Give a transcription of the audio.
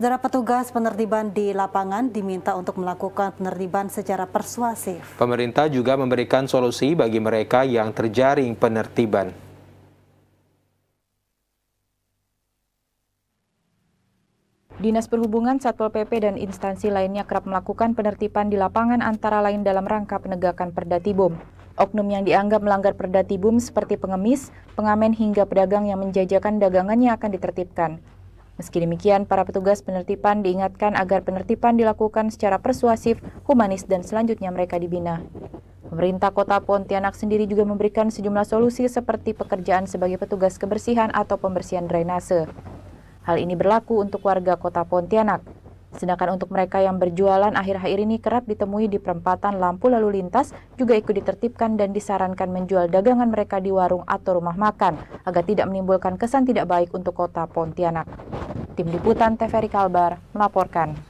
Saudara petugas penertiban di lapangan diminta untuk melakukan penertiban secara persuasif. Pemerintah juga memberikan solusi bagi mereka yang terjaring penertiban. Dinas Perhubungan, Satpol PP, dan instansi lainnya kerap melakukan penertiban di lapangan antara lain dalam rangka penegakan perda tibum. Oknum yang dianggap melanggar perda tibum seperti pengemis, pengamen hingga pedagang yang menjajakan dagangannya akan ditertibkan. Meski demikian, para petugas penertiban diingatkan agar penertiban dilakukan secara persuasif, humanis, dan selanjutnya mereka dibina. Pemerintah Kota Pontianak sendiri juga memberikan sejumlah solusi seperti pekerjaan sebagai petugas kebersihan atau pembersihan drainase. Hal ini berlaku untuk warga Kota Pontianak. Sedangkan untuk mereka yang berjualan akhir-akhir ini kerap ditemui di perempatan lampu lalu lintas juga ikut ditertibkan dan disarankan menjual dagangan mereka di warung atau rumah makan agar tidak menimbulkan kesan tidak baik untuk kota Pontianak. Tim Liputan TVRI Kalbar melaporkan.